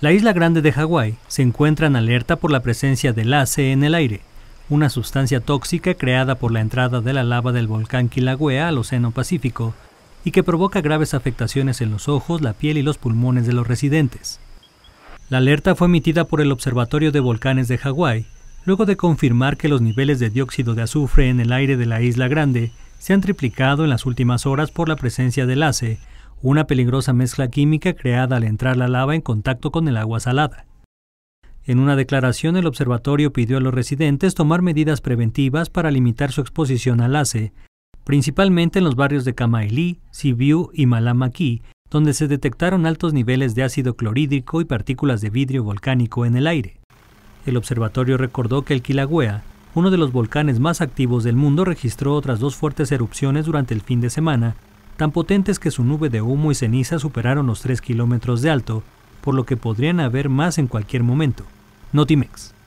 La isla grande de Hawái se encuentra en alerta por la presencia del ACE en el aire, una sustancia tóxica creada por la entrada de la lava del volcán Kilauea al Océano Pacífico y que provoca graves afectaciones en los ojos, la piel y los pulmones de los residentes. La alerta fue emitida por el Observatorio de Volcanes de Hawái, luego de confirmar que los niveles de dióxido de azufre en el aire de la isla grande se han triplicado en las últimas horas por la presencia del ACE, una peligrosa mezcla química creada al entrar la lava en contacto con el agua salada. En una declaración, el observatorio pidió a los residentes tomar medidas preventivas para limitar su exposición al ACE, principalmente en los barrios de Kamailí, Sibiu y Malamaquí, donde se detectaron altos niveles de ácido clorhídrico y partículas de vidrio volcánico en el aire. El observatorio recordó que el Kilauea, uno de los volcanes más activos del mundo, registró otras dos fuertes erupciones durante el fin de semana, tan potentes que su nube de humo y ceniza superaron los 3 kilómetros de alto, por lo que podrían haber más en cualquier momento. Notimex.